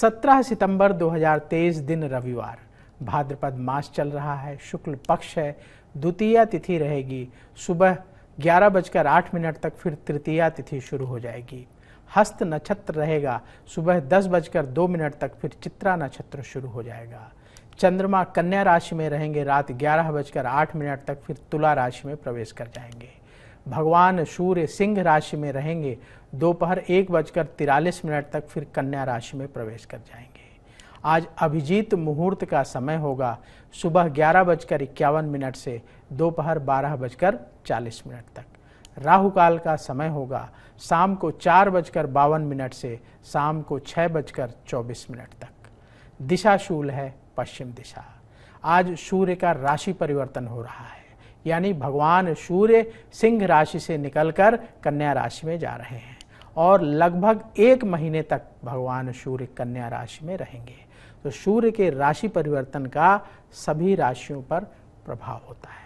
17 सितंबर 2023 दिन रविवार भाद्रपद मास चल रहा है शुक्ल पक्ष है द्वितीय तिथि रहेगी सुबह ग्यारह बजकर आठ मिनट तक फिर तृतीय तिथि शुरू हो जाएगी हस्त नक्षत्र रहेगा सुबह दस बजकर दो मिनट तक फिर चित्रा नक्षत्र शुरू हो जाएगा चंद्रमा कन्या राशि में रहेंगे रात ग्यारह बजकर आठ मिनट तक फिर तुला राशि में प्रवेश कर जाएंगे भगवान सूर्य सिंह राशि में रहेंगे दोपहर एक बजकर तिरालीस मिनट तक फिर कन्या राशि में प्रवेश कर जाएंगे आज अभिजीत मुहूर्त का समय होगा सुबह ग्यारह बजकर इक्यावन मिनट से दोपहर बारह बजकर चालीस मिनट तक राहु काल का समय होगा शाम को चार बजकर बावन मिनट से शाम को छः बजकर चौबीस मिनट तक दिशाशूल है पश्चिम दिशा आज सूर्य का राशि परिवर्तन हो रहा है यानी भगवान सूर्य सिंह राशि से निकलकर कन्या राशि में जा रहे हैं और लगभग एक महीने तक भगवान सूर्य कन्या राशि में रहेंगे तो सूर्य के राशि परिवर्तन का सभी राशियों पर प्रभाव होता है